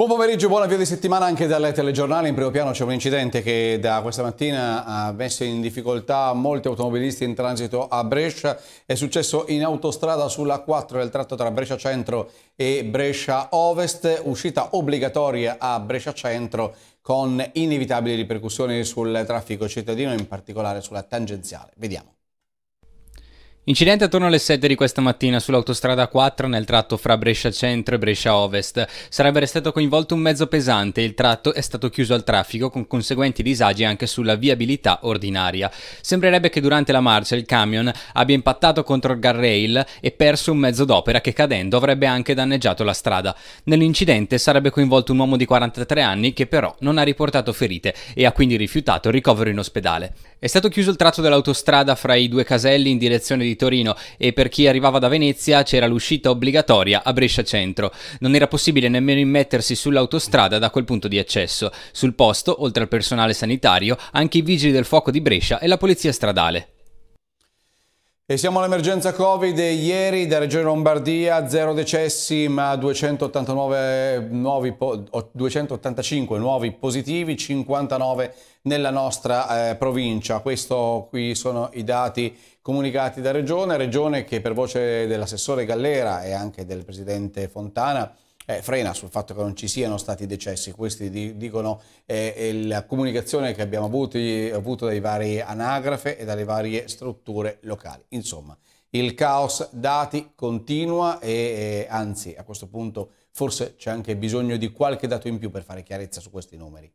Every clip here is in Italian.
Buon pomeriggio, buon avvio di settimana anche dalle telegiornali. In primo piano c'è un incidente che da questa mattina ha messo in difficoltà molti automobilisti in transito a Brescia. È successo in autostrada sulla 4 del tratto tra Brescia Centro e Brescia Ovest, uscita obbligatoria a Brescia Centro con inevitabili ripercussioni sul traffico cittadino, in particolare sulla tangenziale. Vediamo. Incidente attorno alle 7 di questa mattina sull'autostrada 4 nel tratto fra Brescia Centro e Brescia Ovest. Sarebbe stato coinvolto un mezzo pesante e il tratto è stato chiuso al traffico con conseguenti disagi anche sulla viabilità ordinaria. Sembrerebbe che durante la marcia il camion abbia impattato contro il guardrail e perso un mezzo d'opera che cadendo avrebbe anche danneggiato la strada. Nell'incidente sarebbe coinvolto un uomo di 43 anni che però non ha riportato ferite e ha quindi rifiutato il ricovero in ospedale. È stato chiuso il tratto dell'autostrada fra i due caselli in direzione di di Torino e per chi arrivava da Venezia c'era l'uscita obbligatoria a Brescia Centro. Non era possibile nemmeno immettersi sull'autostrada da quel punto di accesso. Sul posto, oltre al personale sanitario, anche i vigili del fuoco di Brescia e la polizia stradale. E siamo all'emergenza Covid. Ieri da Regione Lombardia zero decessi ma 289 nuovi, 285 nuovi positivi, 59 nella nostra eh, provincia. Questo qui sono i dati comunicati da Regione, Regione che per voce dell'assessore Gallera e anche del presidente Fontana eh, frena sul fatto che non ci siano stati decessi, questi di, dicono eh, la comunicazione che abbiamo avuto, avuto dai vari anagrafe e dalle varie strutture locali. Insomma, il caos dati continua e eh, anzi a questo punto forse c'è anche bisogno di qualche dato in più per fare chiarezza su questi numeri.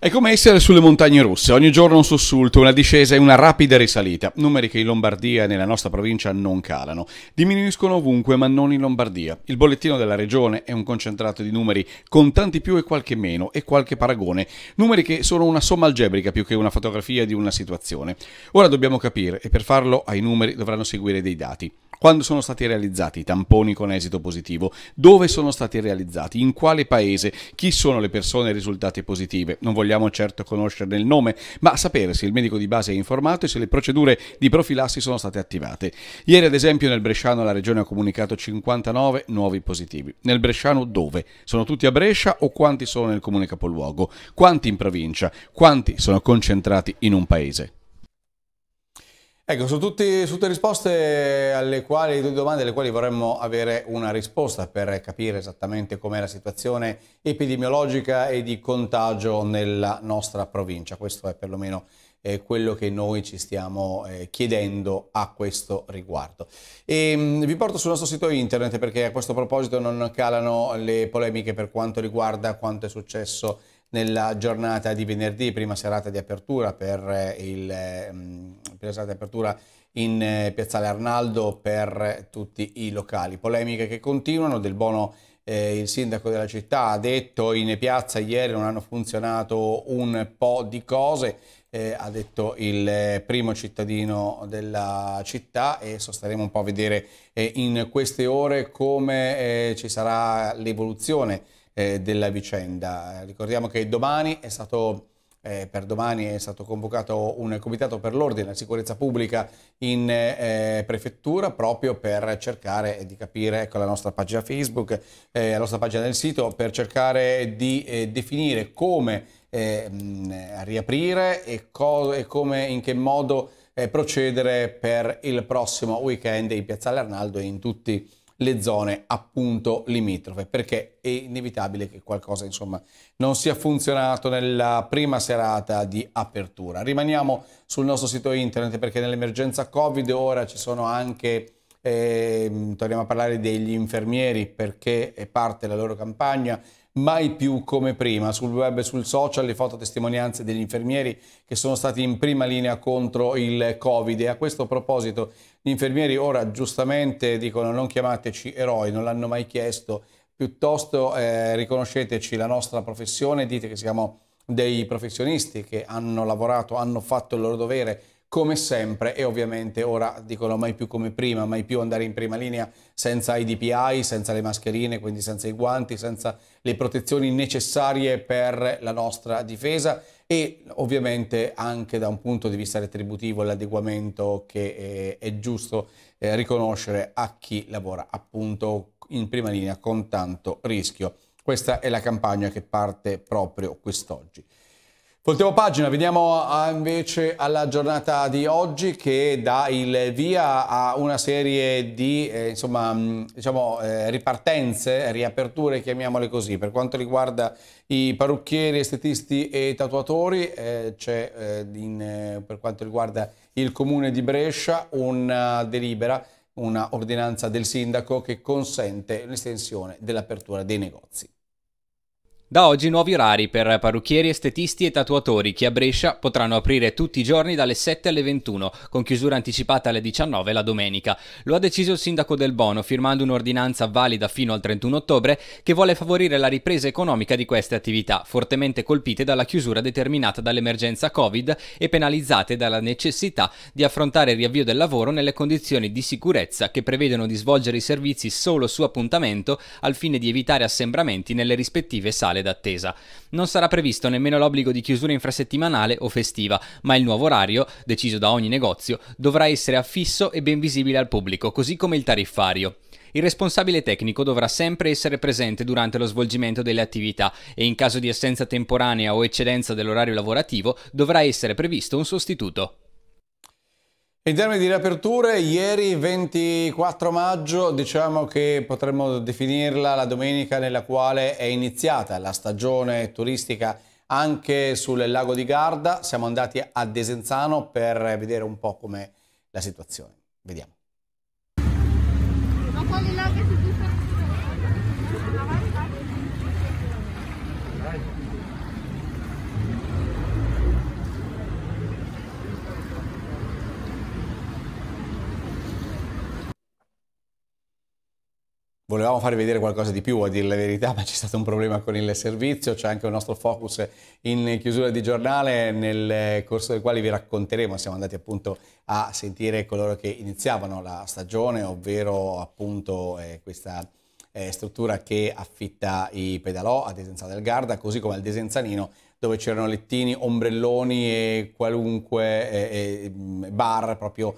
È come essere sulle montagne russe, ogni giorno un sussulto, una discesa e una rapida risalita, numeri che in Lombardia e nella nostra provincia non calano, diminuiscono ovunque ma non in Lombardia. Il bollettino della regione è un concentrato di numeri con tanti più e qualche meno e qualche paragone, numeri che sono una somma algebrica più che una fotografia di una situazione. Ora dobbiamo capire e per farlo ai numeri dovranno seguire dei dati. Quando sono stati realizzati i tamponi con esito positivo? Dove sono stati realizzati? In quale paese? Chi sono le persone risultate positive? Non vogliamo certo conoscerne il nome, ma sapere se il medico di base è informato e se le procedure di profilassi sono state attivate. Ieri, ad esempio, nel Bresciano la regione ha comunicato 59 nuovi positivi. Nel Bresciano dove? Sono tutti a Brescia o quanti sono nel comune capoluogo? Quanti in provincia? Quanti sono concentrati in un paese? Ecco, sono tutte risposte alle quali, domande alle quali vorremmo avere una risposta per capire esattamente com'è la situazione epidemiologica e di contagio nella nostra provincia. Questo è perlomeno eh, quello che noi ci stiamo eh, chiedendo a questo riguardo. E, ehm, mh, vi porto sul nostro sito internet perché a questo proposito non calano le polemiche per quanto riguarda quanto è successo nella giornata di venerdì, prima serata di apertura per eh, il eh, mm, prima serata di apertura in eh, Piazzale Arnaldo per tutti i locali. Polemiche che continuano del bono eh, il sindaco della città ha detto in piazza ieri non hanno funzionato un po' di cose, eh, ha detto il primo cittadino della città e sosteremo un po' a vedere eh, in queste ore come ci sarà l'evoluzione eh, della vicenda. Ricordiamo che domani è stato... Eh, per domani è stato convocato un comitato per l'ordine e la sicurezza pubblica in eh, prefettura proprio per cercare di capire, ecco la nostra pagina Facebook, eh, la nostra pagina del sito, per cercare di eh, definire come eh, mh, riaprire e, e, come, in che modo eh, procedere per il prossimo weekend in Piazzale Arnaldo e in tutti i le zone appunto limitrofe, perché è inevitabile che qualcosa insomma non sia funzionato nella prima serata di apertura. Rimaniamo sul nostro sito internet perché nell'emergenza Covid ora ci sono anche eh, torniamo a parlare degli infermieri perché è parte la loro campagna mai più come prima. Sul web e sul social le fototestimonianze degli infermieri che sono stati in prima linea contro il Covid. E a questo proposito, gli infermieri ora giustamente dicono non chiamateci eroi, non l'hanno mai chiesto, piuttosto eh, riconosceteci la nostra professione, dite che siamo dei professionisti che hanno lavorato, hanno fatto il loro dovere come sempre e ovviamente ora dicono mai più come prima, mai più andare in prima linea senza i DPI, senza le mascherine, quindi senza i guanti, senza le protezioni necessarie per la nostra difesa e ovviamente anche da un punto di vista retributivo l'adeguamento che è, eh, è giusto eh, riconoscere a chi lavora appunto in prima linea con tanto rischio. Questa è la campagna che parte proprio quest'oggi. Voltiamo pagina, veniamo invece alla giornata di oggi che dà il via a una serie di eh, insomma, mm, diciamo, eh, ripartenze, riaperture, chiamiamole così. Per quanto riguarda i parrucchieri, estetisti e tatuatori, eh, c'è eh, eh, per quanto riguarda il comune di Brescia una eh, delibera, una ordinanza del sindaco che consente l'estensione dell'apertura dei negozi. Da oggi nuovi orari per parrucchieri, estetisti e tatuatori che a Brescia potranno aprire tutti i giorni dalle 7 alle 21, con chiusura anticipata alle 19 la domenica. Lo ha deciso il sindaco del Bono firmando un'ordinanza valida fino al 31 ottobre che vuole favorire la ripresa economica di queste attività, fortemente colpite dalla chiusura determinata dall'emergenza Covid e penalizzate dalla necessità di affrontare il riavvio del lavoro nelle condizioni di sicurezza che prevedono di svolgere i servizi solo su appuntamento al fine di evitare assembramenti nelle rispettive sale sale d'attesa. Non sarà previsto nemmeno l'obbligo di chiusura infrasettimanale o festiva, ma il nuovo orario, deciso da ogni negozio, dovrà essere affisso e ben visibile al pubblico, così come il tariffario. Il responsabile tecnico dovrà sempre essere presente durante lo svolgimento delle attività e in caso di assenza temporanea o eccedenza dell'orario lavorativo dovrà essere previsto un sostituto. In termini di riaperture, ieri 24 maggio diciamo che potremmo definirla la domenica nella quale è iniziata la stagione turistica anche sul lago di Garda. Siamo andati a Desenzano per vedere un po' com'è la situazione. Vediamo. Ma quali laghi Volevamo farvi vedere qualcosa di più, a dire la verità, ma c'è stato un problema con il servizio, c'è anche un nostro focus in chiusura di giornale nel corso del quale vi racconteremo, siamo andati appunto a sentire coloro che iniziavano la stagione, ovvero appunto eh, questa eh, struttura che affitta i pedalò a Desenzano del Garda, così come al Desenzanino dove c'erano lettini, ombrelloni e qualunque eh, eh bar, proprio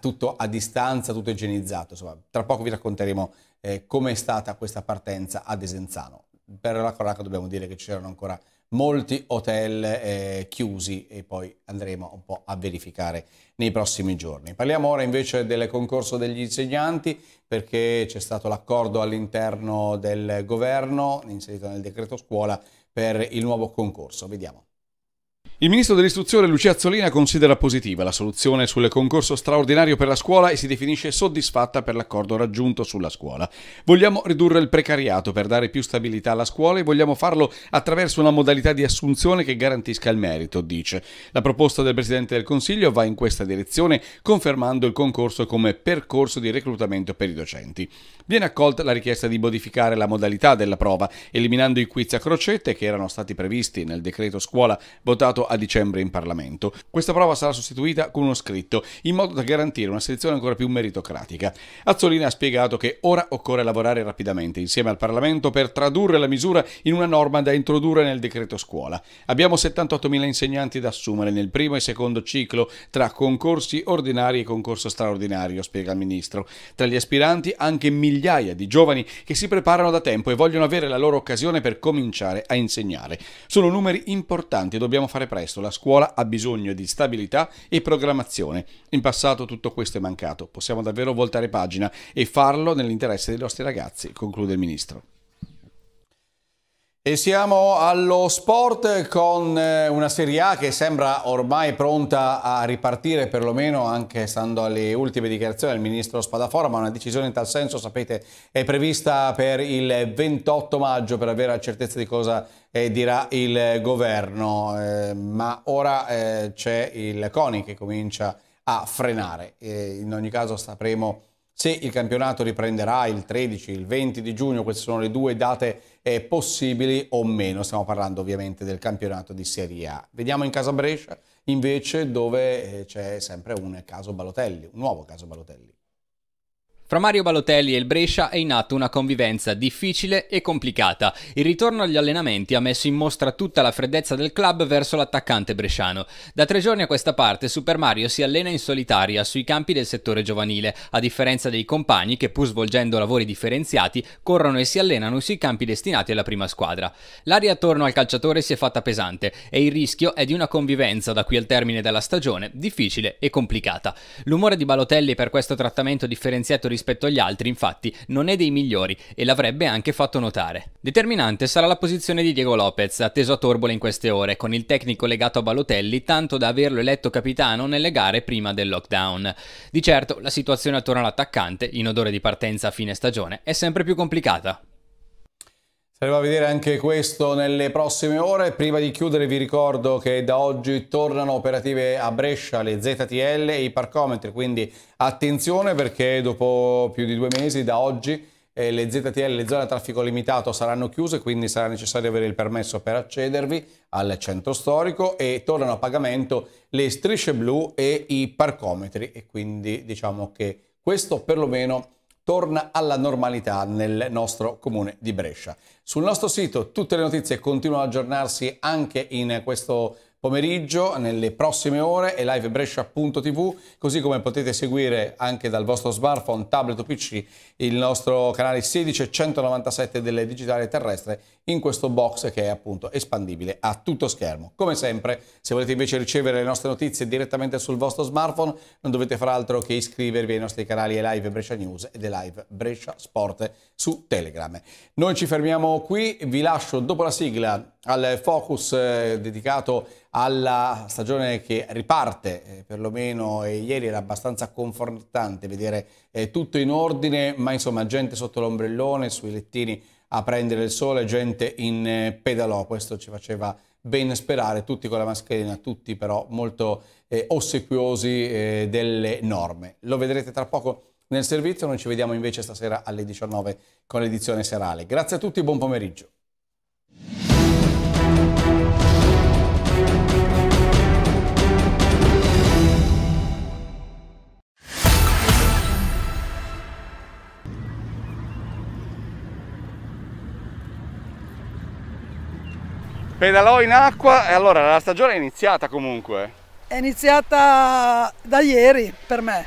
tutto a distanza, tutto igienizzato. Insomma, tra poco vi racconteremo eh, come è stata questa partenza ad Esenzano. Per la Coracca dobbiamo dire che c'erano ancora molti hotel eh, chiusi e poi andremo un po' a verificare nei prossimi giorni. Parliamo ora invece del concorso degli insegnanti perché c'è stato l'accordo all'interno del governo inserito nel decreto scuola per il nuovo concorso. Vediamo. Il ministro dell'istruzione Lucia Azzolina considera positiva la soluzione sul concorso straordinario per la scuola e si definisce soddisfatta per l'accordo raggiunto sulla scuola. Vogliamo ridurre il precariato per dare più stabilità alla scuola e vogliamo farlo attraverso una modalità di assunzione che garantisca il merito, dice. La proposta del Presidente del Consiglio va in questa direzione, confermando il concorso come percorso di reclutamento per i docenti. Viene accolta la richiesta di modificare la modalità della prova, eliminando i quiz a crocette che erano stati previsti nel decreto scuola votato a dicembre in Parlamento. Questa prova sarà sostituita con uno scritto, in modo da garantire una selezione ancora più meritocratica. Azzolina ha spiegato che ora occorre lavorare rapidamente insieme al Parlamento per tradurre la misura in una norma da introdurre nel decreto scuola. Abbiamo 78.000 insegnanti da assumere nel primo e secondo ciclo tra concorsi ordinari e concorso straordinario, spiega il Ministro. Tra gli aspiranti anche migliaia di giovani che si preparano da tempo e vogliono avere la loro occasione per cominciare a insegnare. Sono numeri importanti e dobbiamo fare presto presto. La scuola ha bisogno di stabilità e programmazione. In passato tutto questo è mancato. Possiamo davvero voltare pagina e farlo nell'interesse dei nostri ragazzi, conclude il ministro. E siamo allo sport con eh, una Serie A che sembra ormai pronta a ripartire, perlomeno anche stando alle ultime dichiarazioni del ministro Spadafora, ma una decisione in tal senso, sapete, è prevista per il 28 maggio per avere la certezza di cosa eh, dirà il governo, eh, ma ora eh, c'è il CONI che comincia a frenare. Eh, in ogni caso sapremo se il campionato riprenderà il 13, il 20 di giugno, queste sono le due date eh, possibili o meno, stiamo parlando ovviamente del campionato di Serie A. Vediamo in casa Brescia invece dove eh, c'è sempre un caso Balotelli, un nuovo caso Balotelli. Fra Mario Balotelli e il Brescia è in atto una convivenza difficile e complicata. Il ritorno agli allenamenti ha messo in mostra tutta la freddezza del club verso l'attaccante bresciano. Da tre giorni a questa parte Super Mario si allena in solitaria sui campi del settore giovanile, a differenza dei compagni che pur svolgendo lavori differenziati corrono e si allenano sui campi destinati alla prima squadra. L'aria attorno al calciatore si è fatta pesante e il rischio è di una convivenza da qui al termine della stagione difficile e complicata. L'umore di Balotelli per questo trattamento differenziato rispetto rispetto agli altri, infatti, non è dei migliori e l'avrebbe anche fatto notare. Determinante sarà la posizione di Diego Lopez, atteso a Torbole in queste ore, con il tecnico legato a Balotelli, tanto da averlo eletto capitano nelle gare prima del lockdown. Di certo, la situazione attorno all'attaccante, in odore di partenza a fine stagione, è sempre più complicata. Saremo a vedere anche questo nelle prossime ore. Prima di chiudere vi ricordo che da oggi tornano operative a Brescia le ZTL e i parcometri, quindi attenzione perché dopo più di due mesi da oggi eh, le ZTL, le zone a traffico limitato, saranno chiuse, quindi sarà necessario avere il permesso per accedervi al centro storico e tornano a pagamento le strisce blu e i parcometri e quindi diciamo che questo perlomeno torna alla normalità nel nostro comune di Brescia. Sul nostro sito tutte le notizie continuano ad aggiornarsi anche in questo pomeriggio, nelle prossime ore, e livebrescia.tv, così come potete seguire anche dal vostro smartphone, tablet o PC il nostro canale 16197 delle digitali terrestre in questo box che è appunto espandibile a tutto schermo. Come sempre, se volete invece ricevere le nostre notizie direttamente sul vostro smartphone, non dovete far altro che iscrivervi ai nostri canali e Live Brescia News e Live Brescia Sport su Telegram. Noi ci fermiamo qui, vi lascio dopo la sigla al focus eh, dedicato alla stagione che riparte, eh, perlomeno eh, ieri era abbastanza confortante vedere eh, tutto in ordine, ma insomma gente sotto l'ombrellone, sui lettini a prendere il sole, gente in eh, pedalò, questo ci faceva ben sperare, tutti con la mascherina, tutti però molto eh, ossequiosi delle norme. Lo vedrete tra poco nel servizio, noi ci vediamo invece stasera alle 19 con l'edizione serale. Grazie a tutti, buon pomeriggio. pedalò in acqua e allora la stagione è iniziata comunque. È iniziata da ieri per me.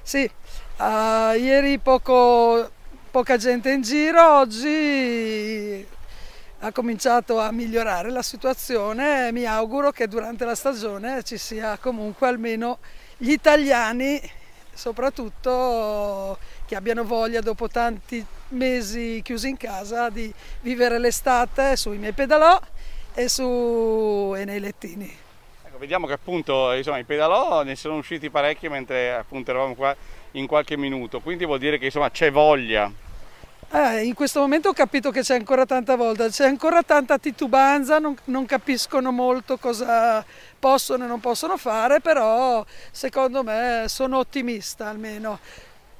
Sì, uh, ieri poco, poca gente in giro, oggi ha cominciato a migliorare la situazione e mi auguro che durante la stagione ci sia comunque almeno gli italiani soprattutto che abbiano voglia dopo tanti mesi chiusi in casa di vivere l'estate sui miei pedalò e su e nei lettini. Ecco, vediamo che appunto insomma, i pedalò ne sono usciti parecchi mentre appunto eravamo qua in qualche minuto, quindi vuol dire che insomma c'è voglia. Eh, in questo momento ho capito che c'è ancora tanta voglia, c'è ancora tanta titubanza, non, non capiscono molto cosa possono e non possono fare, però secondo me sono ottimista almeno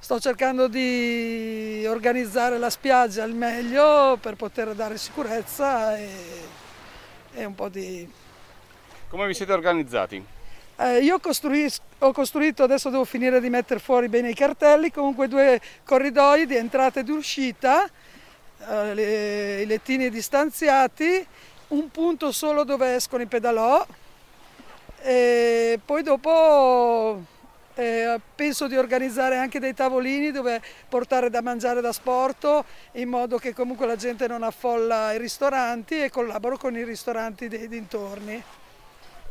sto cercando di organizzare la spiaggia al meglio per poter dare sicurezza e e un po' di... Come vi siete organizzati? Eh, io ho costruito, adesso devo finire di mettere fuori bene i cartelli, comunque due corridoi di entrata ed uscita, eh, le, i lettini distanziati, un punto solo dove escono i pedalò e poi dopo penso di organizzare anche dei tavolini dove portare da mangiare da sporto in modo che comunque la gente non affolla i ristoranti e collaboro con i ristoranti dei dintorni.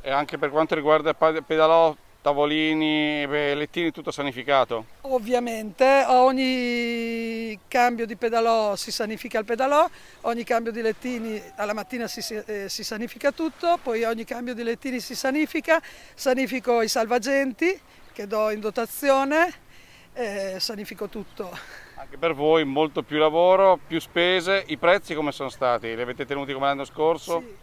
E anche per quanto riguarda pedalò, tavolini, lettini, tutto sanificato? Ovviamente, ogni cambio di pedalò si sanifica il pedalò, ogni cambio di lettini alla mattina si, si eh, sanifica tutto, poi ogni cambio di lettini si sanifica, sanifico i salvagenti, che do in dotazione e eh, sanifico tutto. Anche per voi molto più lavoro, più spese, i prezzi come sono stati? Li avete tenuti come l'anno scorso? Sì.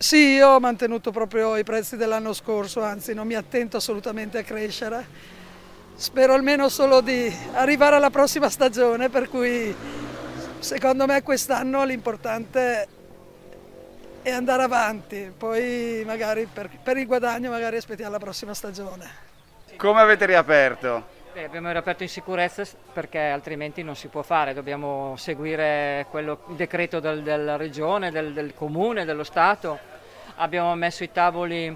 Sì, io ho mantenuto proprio i prezzi dell'anno scorso, anzi non mi attento assolutamente a crescere. Spero almeno solo di arrivare alla prossima stagione, per cui secondo me quest'anno l'importante è andare avanti, poi magari per, per il guadagno magari aspettiamo la prossima stagione. Come avete riaperto? Beh, abbiamo riaperto in sicurezza perché altrimenti non si può fare, dobbiamo seguire quello, il decreto del, della regione, del, del, comune, dello Stato. Abbiamo messo i tavoli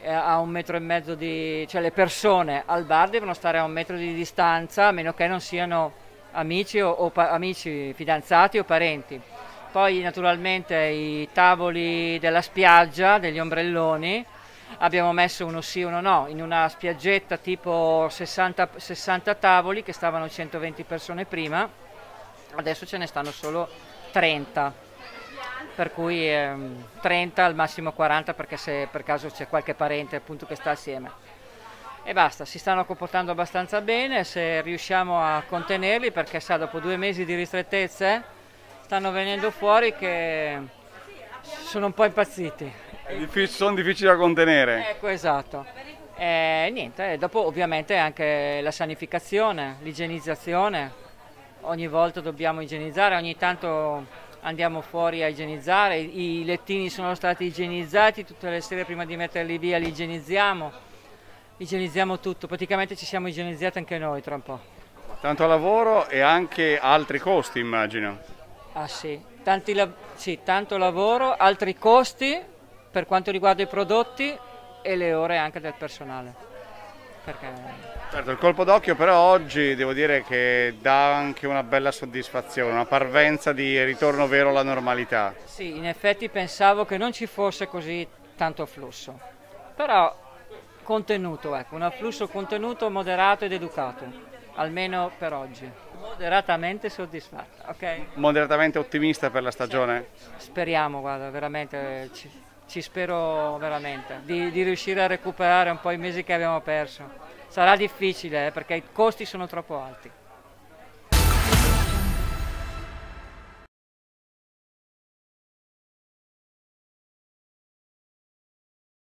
eh, a un metro e mezzo di... cioè le persone al bar devono stare a un metro di distanza a meno che non siano amici, o, o amici fidanzati o parenti. Poi naturalmente i tavoli della spiaggia, degli ombrelloni, abbiamo messo uno sì e uno no, in una spiaggetta tipo 60, 60 tavoli che stavano 120 persone prima, adesso ce ne stanno solo 30 per cui ehm, 30 al massimo 40 perché se per caso c'è qualche parente appunto che sta assieme e basta, si stanno comportando abbastanza bene se riusciamo a contenerli perché sa dopo due mesi di ristrettezze stanno venendo fuori che sono un po' impazziti Diffic sono difficili da contenere. Ecco, esatto. E eh, niente, eh, dopo ovviamente anche la sanificazione, l'igienizzazione, ogni volta dobbiamo igienizzare, ogni tanto andiamo fuori a igienizzare, i lettini sono stati igienizzati, tutte le sere prima di metterli via li igienizziamo, igienizziamo tutto, praticamente ci siamo igienizzati anche noi tra un po'. Tanto lavoro e anche altri costi immagino. Ah sì, la sì tanto lavoro, altri costi per quanto riguarda i prodotti e le ore anche del personale. Perché... Certo, il colpo d'occhio però oggi devo dire che dà anche una bella soddisfazione, una parvenza di ritorno vero alla normalità. Sì, in effetti pensavo che non ci fosse così tanto flusso, però contenuto, ecco, un afflusso contenuto, moderato ed educato, almeno per oggi. Moderatamente soddisfatta, ok? Moderatamente ottimista per la stagione? Speriamo, guarda, veramente... Ci ci spero veramente di, di, riuscire a recuperare un po' i mesi che abbiamo perso. Sarà difficile eh, perché i costi sono troppo alti.